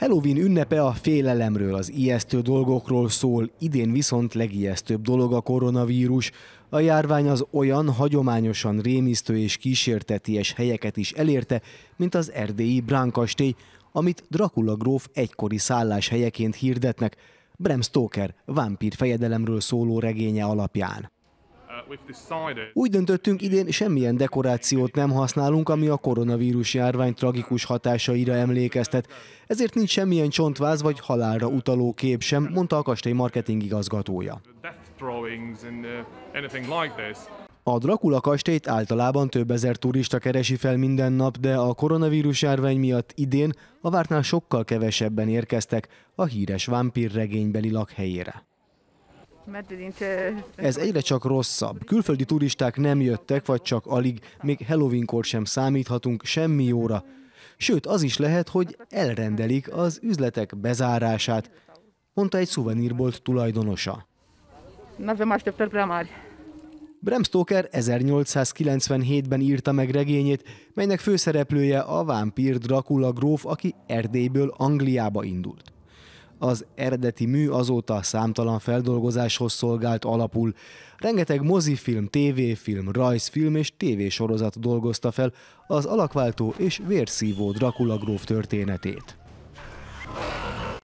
Halloween ünnepe a félelemről, az ijesztő dolgokról szól, idén viszont legijesztőbb dolog a koronavírus. A járvány az olyan hagyományosan rémisztő és kísérteties helyeket is elérte, mint az erdélyi Bránkastély, amit Dracula gróf egykori szálláshelyeként hirdetnek, Bram Stoker vámpír fejedelemről szóló regénye alapján. Úgy döntöttünk, idén semmilyen dekorációt nem használunk, ami a koronavírus járvány tragikus hatásaira emlékeztet. Ezért nincs semmilyen csontváz vagy halálra utaló kép sem, mondta a kastély marketing igazgatója. Uh, a Dracula kastélyt általában több ezer turista keresi fel minden nap, de a koronavírus járvány miatt idén a vártnál sokkal kevesebben érkeztek a híres vámpír regénybeli lakhelyére. Ez egyre csak rosszabb. Külföldi turisták nem jöttek, vagy csak alig, még Halloweenkor sem számíthatunk semmi óra. Sőt, az is lehet, hogy elrendelik az üzletek bezárását, mondta egy szuvenírbolt tulajdonosa. Bram Stoker 1897-ben írta meg regényét, melynek főszereplője a vámpír Dracula gróf, aki Erdélyből Angliába indult. Az eredeti mű azóta számtalan feldolgozáshoz szolgált alapul. Rengeteg mozifilm, tévéfilm, rajzfilm és tévésorozat dolgozta fel az alakváltó és vérszívó Dracula gróf történetét.